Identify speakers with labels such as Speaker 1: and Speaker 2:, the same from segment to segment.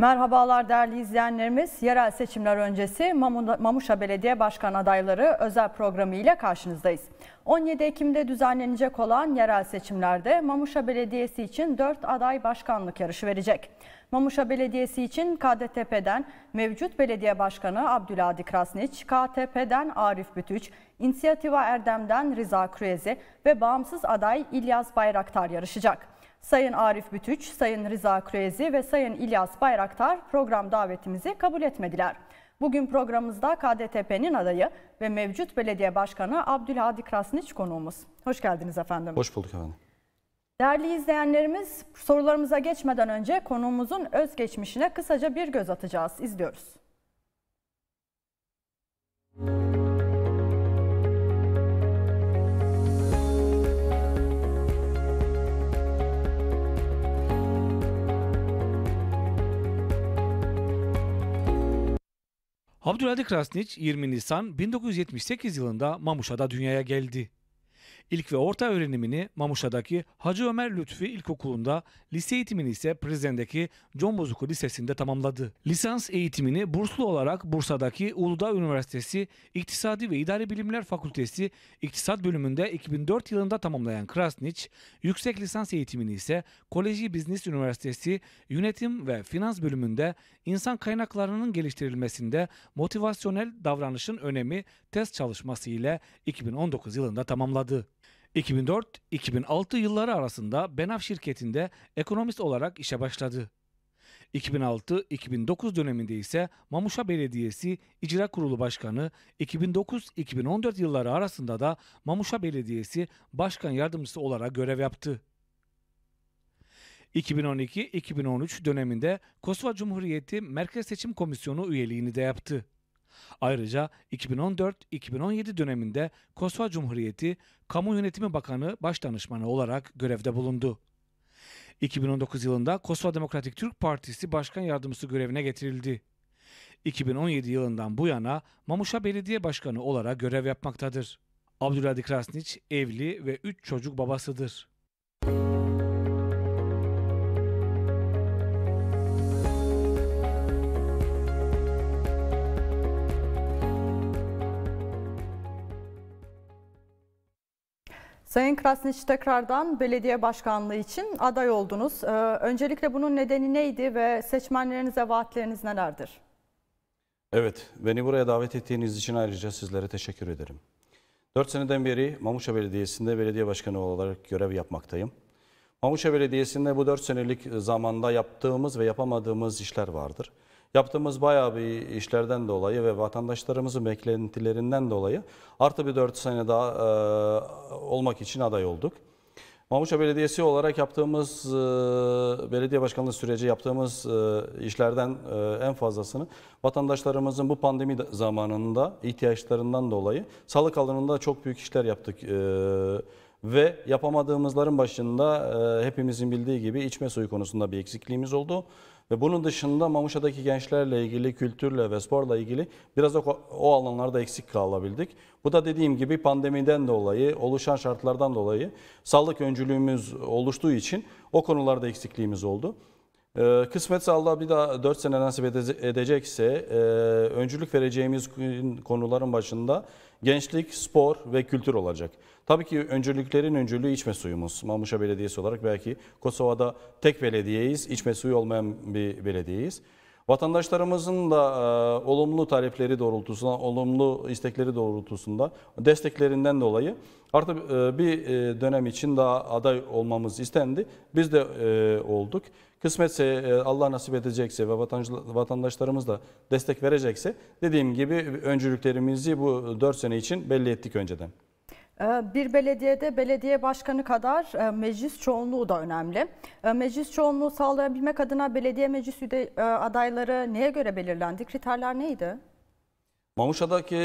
Speaker 1: Merhabalar değerli izleyenlerimiz. Yerel seçimler öncesi Mamuşa Belediye Başkan adayları özel programı ile karşınızdayız. 17 Ekim'de düzenlenecek olan yerel seçimlerde Mamuşa Belediyesi için 4 aday başkanlık yarışı verecek. Mamuşa Belediyesi için KDTP'den mevcut belediye başkanı Abdülhadi Krasniç, KTP'den Arif Bütüç, İnisiyativa Erdem'den Rıza Krüezi ve bağımsız aday İlyas Bayraktar yarışacak. Sayın Arif Bütüç, Sayın Rıza Kürezi ve Sayın İlyas Bayraktar program davetimizi kabul etmediler. Bugün programımızda KDTP'nin adayı ve mevcut belediye başkanı Abdülhadi Krasniç konuğumuz. Hoş geldiniz efendim. Hoş bulduk efendim. Değerli izleyenlerimiz sorularımıza geçmeden önce konuğumuzun özgeçmişine kısaca bir göz atacağız. İzliyoruz. Müzik
Speaker 2: Abdülhadik Rasniç 20 Nisan 1978 yılında Mamuşa'da dünyaya geldi. İlk ve orta öğrenimini Mamuşa'daki Hacı Ömer Lütfi İlkokulu'nda, lise eğitimini ise Prizen'deki John Bozuku Lisesi'nde tamamladı. Lisans eğitimini burslu olarak Bursa'daki Uludağ Üniversitesi İktisadi ve İdari Bilimler Fakültesi İktisat bölümünde 2004 yılında tamamlayan Krasniç, yüksek lisans eğitimini ise Koleji Business Üniversitesi Yönetim ve Finans bölümünde insan kaynaklarının geliştirilmesinde motivasyonel davranışın önemi test çalışması ile 2019 yılında tamamladı. 2004-2006 yılları arasında Benaf şirketinde ekonomist olarak işe başladı. 2006-2009 döneminde ise Mamuşa Belediyesi İcra Kurulu Başkanı, 2009-2014 yılları arasında da Mamuşa Belediyesi Başkan Yardımcısı olarak görev yaptı. 2012-2013 döneminde Kosova Cumhuriyeti Merkez Seçim Komisyonu üyeliğini de yaptı. Ayrıca 2014-2017 döneminde Kosova Cumhuriyeti Kamu Yönetimi Bakanı Başdanışmanı olarak görevde bulundu. 2019 yılında Kosova Demokratik Türk Partisi Başkan Yardımcısı görevine getirildi. 2017 yılından bu yana Mamuşa Belediye Başkanı olarak görev yapmaktadır. Abdülhadi Krasniç evli ve 3 çocuk babasıdır.
Speaker 1: Sayın Krasniç tekrardan belediye başkanlığı için aday oldunuz. Ee, öncelikle bunun nedeni neydi ve seçmenlerinize vaatleriniz nelerdir?
Speaker 3: Evet, beni buraya davet ettiğiniz için ayrıca sizlere teşekkür ederim. 4 seneden beri Mamuşa Belediyesi'nde belediye başkanı olarak görev yapmaktayım. Mamuşa Belediyesi'nde bu 4 senelik zamanda yaptığımız ve yapamadığımız işler vardır. Yaptığımız bayağı bir işlerden dolayı ve vatandaşlarımızın beklentilerinden dolayı artı bir 4 sene daha e, olmak için aday olduk. Mamuşa Belediyesi olarak yaptığımız e, belediye başkanlığı süreci yaptığımız e, işlerden e, en fazlasını vatandaşlarımızın bu pandemi zamanında ihtiyaçlarından dolayı sağlık alanında çok büyük işler yaptık. E, ve yapamadığımızların başında e, hepimizin bildiği gibi içme suyu konusunda bir eksikliğimiz oldu. Ve bunun dışında Mamuşa'daki gençlerle ilgili, kültürle ve sporla ilgili biraz o, o alanlarda eksik kalabildik. Bu da dediğim gibi pandemiden dolayı, oluşan şartlardan dolayı sağlık öncülüğümüz oluştuğu için o konularda eksikliğimiz oldu. Ee, kısmetse Allah bir daha 4 sene nasip edecekse e, öncülük vereceğimiz konuların başında gençlik, spor ve kültür olacak. Tabii ki öncülüklerin öncülüğü içme suyumuz. Mamuşa Belediyesi olarak belki Kosova'da tek belediyeyiz, içme suyu olmayan bir belediyeyiz. Vatandaşlarımızın da e, olumlu talepleri doğrultusunda, olumlu istekleri doğrultusunda, desteklerinden dolayı artık e, bir e, dönem için daha aday olmamız istendi. Biz de e, olduk. Kısmetse e, Allah nasip edecekse ve vatandaşlarımız da destek verecekse dediğim gibi öncülüklerimizi bu 4 sene için belli ettik önceden.
Speaker 1: Ee, bir belediyede belediye başkanı kadar e, meclis çoğunluğu da önemli. E, meclis çoğunluğu sağlayabilmek adına belediye meclis e, adayları neye göre belirlendi? Kriterler neydi?
Speaker 3: Mamuşa'daki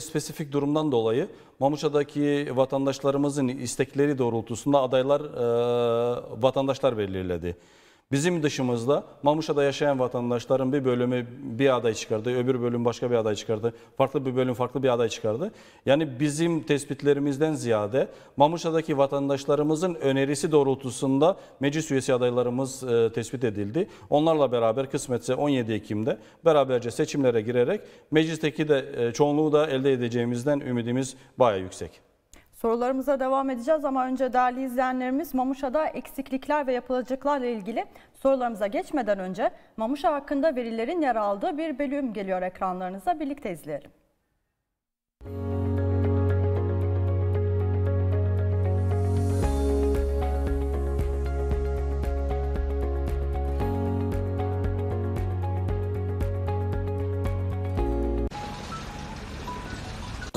Speaker 3: spesifik durumdan dolayı Mamuşa'daki vatandaşlarımızın istekleri doğrultusunda adaylar vatandaşlar belirledi. Bizim dışımızda Mamuşa'da yaşayan vatandaşların bir bölümü bir aday çıkardı, öbür bölüm başka bir aday çıkardı, farklı bir bölüm farklı bir aday çıkardı. Yani bizim tespitlerimizden ziyade Mamuşa'daki vatandaşlarımızın önerisi doğrultusunda meclis üyesi adaylarımız e, tespit edildi. Onlarla beraber kısmetse 17 Ekim'de beraberce seçimlere girerek meclisteki de e, çoğunluğu da elde edeceğimizden ümidimiz baya yüksek.
Speaker 1: Sorularımıza devam edeceğiz ama önce değerli izleyenlerimiz Mamuşa'da eksiklikler ve yapılacaklarla ilgili sorularımıza geçmeden önce Mamuşa hakkında verilerin yer aldığı bir bölüm geliyor ekranlarınıza birlikte izleyelim. Müzik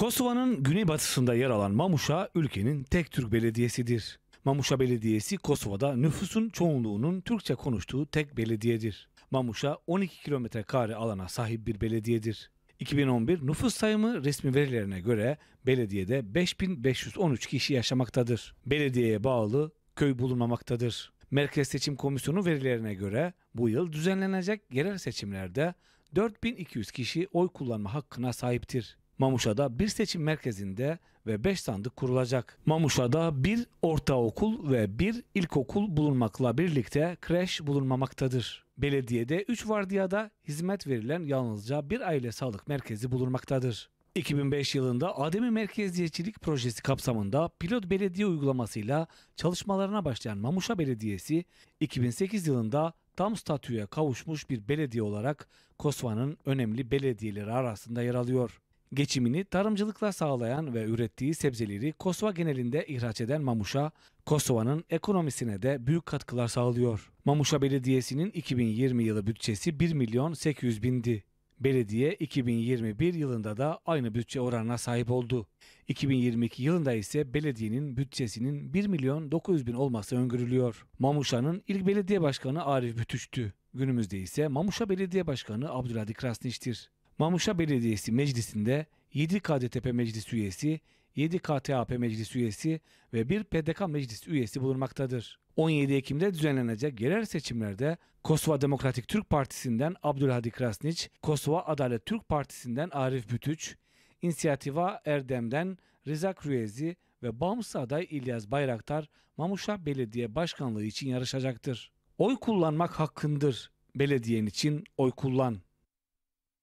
Speaker 2: Kosova'nın güneybatısında yer alan Mamuşa ülkenin tek Türk belediyesidir. Mamuşa Belediyesi Kosova'da nüfusun çoğunluğunun Türkçe konuştuğu tek belediyedir. Mamuşa 12 kilometre kare alana sahip bir belediyedir. 2011 nüfus sayımı resmi verilerine göre belediyede 5513 kişi yaşamaktadır. Belediyeye bağlı köy bulunmamaktadır. Merkez Seçim Komisyonu verilerine göre bu yıl düzenlenecek yerel seçimlerde 4200 kişi oy kullanma hakkına sahiptir. Mamuşa'da bir seçim merkezinde ve 5 sandık kurulacak. Mamuşa'da bir ortaokul ve bir ilkokul bulunmakla birlikte kreş bulunmamaktadır. Belediyede 3 vardiyada hizmet verilen yalnızca bir aile sağlık merkezi bulunmaktadır. 2005 yılında Ademi Merkeziyetçilik Projesi kapsamında pilot belediye uygulamasıyla çalışmalarına başlayan Mamuşa Belediyesi 2008 yılında tam statüye kavuşmuş bir belediye olarak Kosova'nın önemli belediyeleri arasında yer alıyor. Geçimini tarımcılıkla sağlayan ve ürettiği sebzeleri Kosova genelinde ihraç eden Mamuşa, Kosova'nın ekonomisine de büyük katkılar sağlıyor. Mamuşa Belediyesi'nin 2020 yılı bütçesi 1 milyon 800 bindi. Belediye 2021 yılında da aynı bütçe oranına sahip oldu. 2022 yılında ise belediyenin bütçesinin 1 milyon 900 bin olması öngörülüyor. Mamuşa'nın ilk belediye başkanı Arif Bütüş'tü. Günümüzde ise Mamuşa Belediye Başkanı Abdülhadi Krasniç'tir. Mamuşa Belediyesi Meclisi'nde 7 KDTP Meclis üyesi, 7 KTAP Meclis üyesi ve 1 PDK Meclis üyesi bulunmaktadır. 17 Ekim'de düzenlenecek yerel seçimlerde Kosova Demokratik Türk Partisi'nden Abdülhadi Krasniç, Kosova Adalet Türk Partisi'nden Arif Bütüç, İnisiyativa Erdem'den Rıza Krüezi ve bağımsız aday İlyas Bayraktar Mamuşa Belediye Başkanlığı için yarışacaktır. Oy kullanmak hakkındır. Belediyen için oy kullan.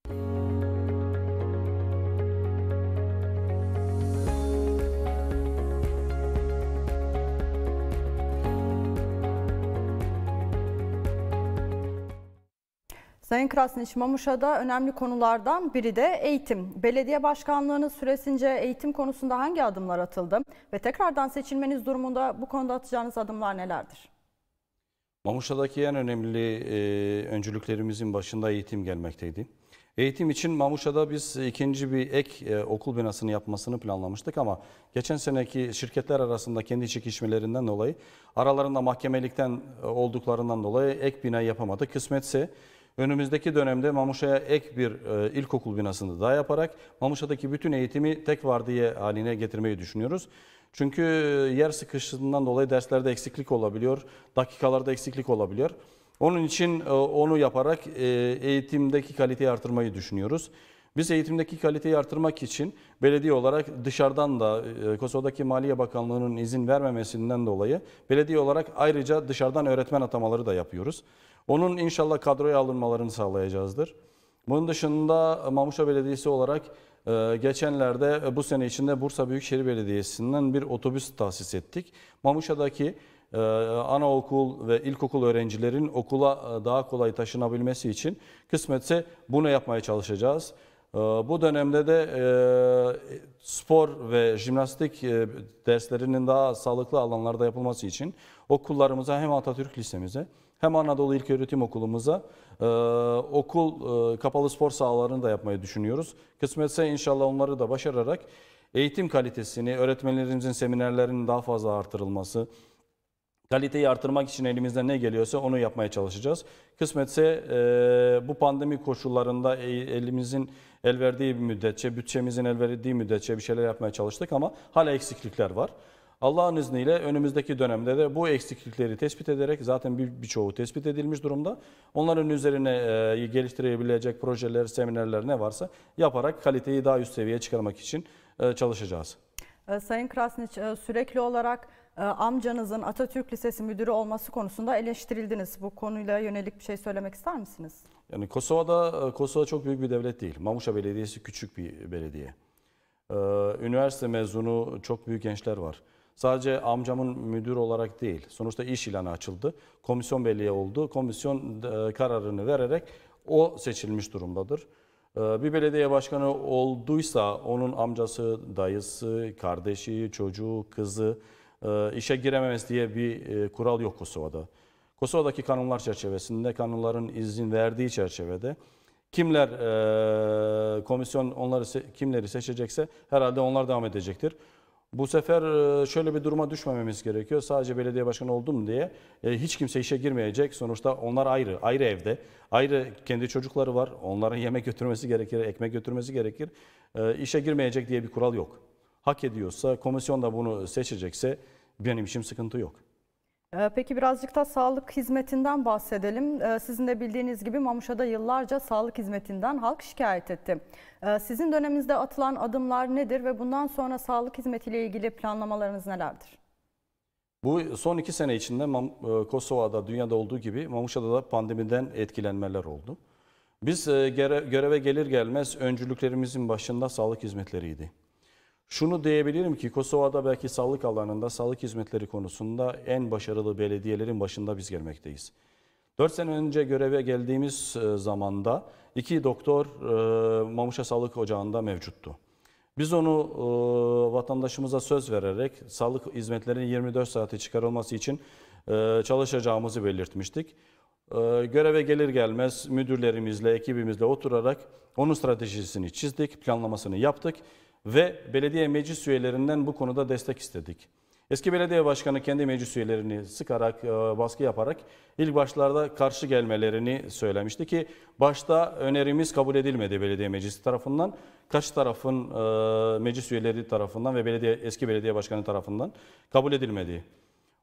Speaker 2: Sayın
Speaker 1: Krasniç, Mamuşa'da önemli konulardan biri de eğitim. Belediye başkanlığının süresince eğitim konusunda hangi adımlar atıldı? Ve tekrardan seçilmeniz durumunda bu konuda atacağınız adımlar nelerdir?
Speaker 3: Mamuşa'daki en önemli e, öncülüklerimizin başında eğitim gelmekteydi. Eğitim için Mamuşa'da biz e, ikinci bir ek e, okul binasını yapmasını planlamıştık ama geçen seneki şirketler arasında kendi çekişmelerinden dolayı aralarında mahkemelikten e, olduklarından dolayı ek bina yapamadı. Kısmetse önümüzdeki dönemde Mamuşa'ya ek bir e, ilkokul binasını daha yaparak Mamuşa'daki bütün eğitimi tek vardiye haline getirmeyi düşünüyoruz. Çünkü e, yer sıkıştığından dolayı derslerde eksiklik olabiliyor, dakikalarda eksiklik olabiliyor. Onun için e, onu yaparak e, eğitimdeki kaliteyi artırmayı düşünüyoruz. Biz eğitimdeki kaliteyi artırmak için belediye olarak dışarıdan da e, Kosova'daki Maliye Bakanlığı'nın izin vermemesinden dolayı belediye olarak ayrıca dışarıdan öğretmen atamaları da yapıyoruz. Onun inşallah kadroya alınmalarını sağlayacağızdır. Bunun dışında Mamuşa Belediyesi olarak geçenlerde bu sene içinde Bursa Büyükşehir Belediyesi'nden bir otobüs tahsis ettik. Mamuşa'daki ee, anaokul ve ilkokul öğrencilerin okula e, daha kolay taşınabilmesi için kısmetse bunu yapmaya çalışacağız. Ee, bu dönemde de e, spor ve jimnastik e, derslerinin daha sağlıklı alanlarda yapılması için okullarımıza hem Atatürk Lisemize hem Anadolu İlköğretim Okulumuza okul kapalı spor sahalarını da yapmayı düşünüyoruz. Kısmetse inşallah onları da başararak eğitim kalitesini, öğretmenlerimizin seminerlerinin daha fazla artırılması, kaliteyi artırmak için elimizden ne geliyorsa onu yapmaya çalışacağız. Kısmetse e, bu pandemi koşullarında e, elimizin el verdiği bir müddetçe, bütçemizin el verdiği müddetçe bir şeyler yapmaya çalıştık ama hala eksiklikler var. Allah'ın izniyle önümüzdeki dönemde de bu eksiklikleri tespit ederek zaten bir, birçoğu tespit edilmiş durumda. Onların üzerine e, geliştirebilecek projeler, seminerler ne varsa yaparak kaliteyi daha üst seviyeye çıkarmak için e, çalışacağız.
Speaker 1: E, Sayın Krasniç e, sürekli olarak ee, amcanızın Atatürk Lisesi müdürü olması konusunda eleştirildiniz. Bu konuyla yönelik bir şey söylemek ister misiniz?
Speaker 3: Yani Kosova'da e, Kosova çok büyük bir devlet değil. Mamuşa Belediyesi küçük bir belediye. Ee, üniversite mezunu çok büyük gençler var. Sadece amcamın müdür olarak değil. Sonuçta iş ilanı açıldı. Komisyon belli oldu. Komisyon e, kararını vererek o seçilmiş durumdadır. Ee, bir belediye başkanı olduysa onun amcası, dayısı, kardeşi, çocuğu, kızı, e, işe girememez diye bir e, kural yok Kosova'da. Kosova'daki kanunlar çerçevesinde, kanunların izin verdiği çerçevede kimler e, komisyon onları kimleri seçecekse herhalde onlar devam edecektir. Bu sefer şöyle bir duruma düşmememiz gerekiyor. Sadece belediye başkanı oldum diye hiç kimse işe girmeyecek. Sonuçta onlar ayrı, ayrı evde. Ayrı kendi çocukları var. Onların yemek götürmesi gerekir, ekmek götürmesi gerekir. İşe girmeyecek diye bir kural yok. Hak ediyorsa, komisyon da bunu seçecekse benim için sıkıntı yok.
Speaker 1: Ee, peki birazcık da sağlık hizmetinden bahsedelim. Ee, sizin de bildiğiniz gibi Mamuşa'da yıllarca sağlık hizmetinden halk şikayet etti. Ee, sizin döneminizde atılan adımlar nedir ve bundan sonra sağlık hizmetiyle ilgili planlamalarınız nelerdir?
Speaker 3: Bu son iki sene içinde e, Kosova'da, dünyada olduğu gibi Mamuşa'da da pandemiden etkilenmeler oldu. Biz e, göreve gelir gelmez öncülüklerimizin başında sağlık hizmetleriydi. Şunu diyebilirim ki Kosova'da belki sağlık alanında, sağlık hizmetleri konusunda en başarılı belediyelerin başında biz gelmekteyiz. 4 sene önce göreve geldiğimiz e, zamanda iki doktor e, Mamuşa Sağlık Ocağı'nda mevcuttu. Biz onu e, vatandaşımıza söz vererek sağlık hizmetlerinin 24 saate çıkarılması için çalışacağımızı belirtmiştik. Göreve gelir gelmez müdürlerimizle, ekibimizle oturarak onun stratejisini çizdik, planlamasını yaptık ve belediye meclis üyelerinden bu konuda destek istedik. Eski belediye başkanı kendi meclis üyelerini sıkarak, e, baskı yaparak ilk başlarda karşı gelmelerini söylemişti ki başta önerimiz kabul edilmedi belediye meclisi tarafından. Kaç tarafın e, meclis üyeleri tarafından ve belediye eski belediye başkanı tarafından kabul edilmedi.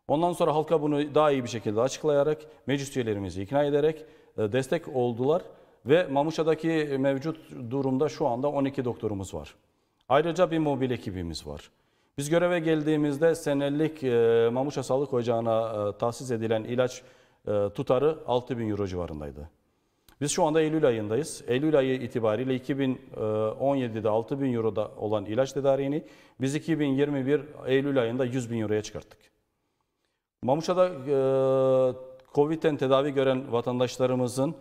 Speaker 3: Ondan sonra halka bunu daha iyi bir şekilde açıklayarak, meclis üyelerimizi ikna ederek e, destek oldular ve Mamuşa'daki mevcut durumda şu anda 12 doktorumuz var. Ayrıca bir mobil ekibimiz var. Biz göreve geldiğimizde senelik e, Mamuşa Sağlık Ocağı'na e, tahsis edilen ilaç e, tutarı 6 bin euro civarındaydı. Biz şu anda Eylül ayındayız. Eylül ayı itibariyle 2017'de 6 bin e, euroda olan ilaç tedariğini biz 2021 Eylül ayında 100 bin euroya çıkarttık. Mamuşa'da e, Covid'den tedavi gören vatandaşlarımızın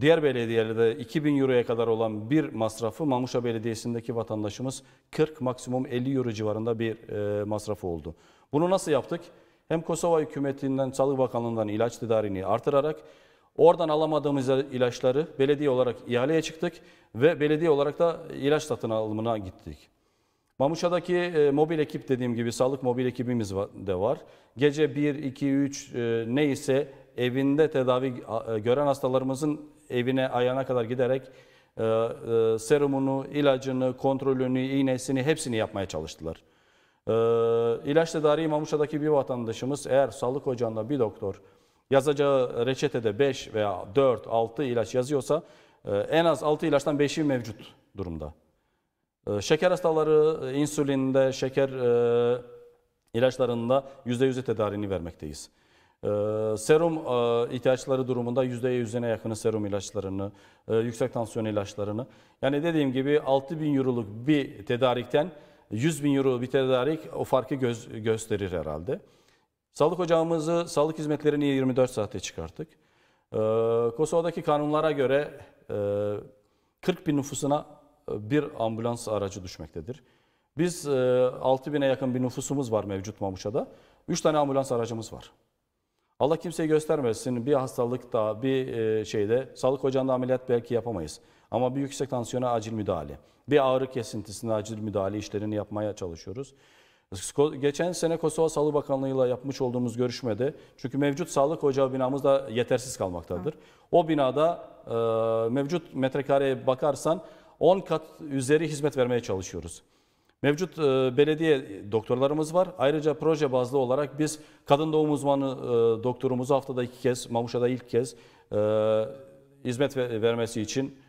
Speaker 3: Diğer belediyelerde 2000 euroya kadar olan bir masrafı Mamuşa Belediyesi'ndeki vatandaşımız 40 maksimum 50 euro civarında bir e, masrafı oldu. Bunu nasıl yaptık? Hem Kosova hükümetinden, Sağlık Bakanlığı'ndan ilaç tedarini artırarak oradan alamadığımız ilaçları belediye olarak ihaleye çıktık ve belediye olarak da ilaç satın alımına gittik. Mamuşa'daki e, mobil ekip dediğim gibi sağlık mobil ekibimiz de var. Gece 1, 2, 3 e, neyse evinde tedavi e, gören hastalarımızın evine ayağına kadar giderek e, e, serumunu, ilacını, kontrolünü, iğnesini hepsini yapmaya çalıştılar. E, ilaç tedariği Mamuşa'daki bir vatandaşımız eğer sağlık ocağında bir doktor yazacağı reçetede 5 veya 4, 6 ilaç yazıyorsa e, en az 6 ilaçtan 5'i mevcut durumda. E, şeker hastaları e, insülinde, şeker e, ilaçlarında %100'e tedarini vermekteyiz. Ee, serum e, ihtiyaçları durumunda %100'üne yakını serum ilaçlarını, e, yüksek tansiyon ilaçlarını. Yani dediğim gibi 6 bin euroluk bir tedarikten 100 bin euro bir tedarik o farkı göz, gösterir herhalde. Sağlık ocağımızı, sağlık hizmetlerini 24 saate çıkarttık. Ee, Kosova'daki kanunlara göre 40 e, bin nüfusuna bir ambulans aracı düşmektedir. Biz 6 bine yakın bir nüfusumuz var mevcut Mamuşa'da. 3 tane ambulans aracımız var. Allah kimseye göstermesin. Bir hastalıkta, bir e, şeyde, sağlık ocağında ameliyat belki yapamayız. Ama bir yüksek tansiyona acil müdahale. Bir ağrı kesintisinde acil müdahale işlerini yapmaya çalışıyoruz. Geçen sene Kosova Sağlık Bakanlığı'yla yapmış olduğumuz görüşmede çünkü mevcut sağlık ocağı binamız da yetersiz kalmaktadır. Hı. O binada e, mevcut metrekareye bakarsan 10 kat üzeri hizmet vermeye çalışıyoruz. Mevcut e, belediye doktorlarımız var. Ayrıca proje bazlı olarak biz kadın doğum uzmanı e, doktorumuzu haftada iki kez, Mamuşa'da ilk kez e, hizmet vermesi için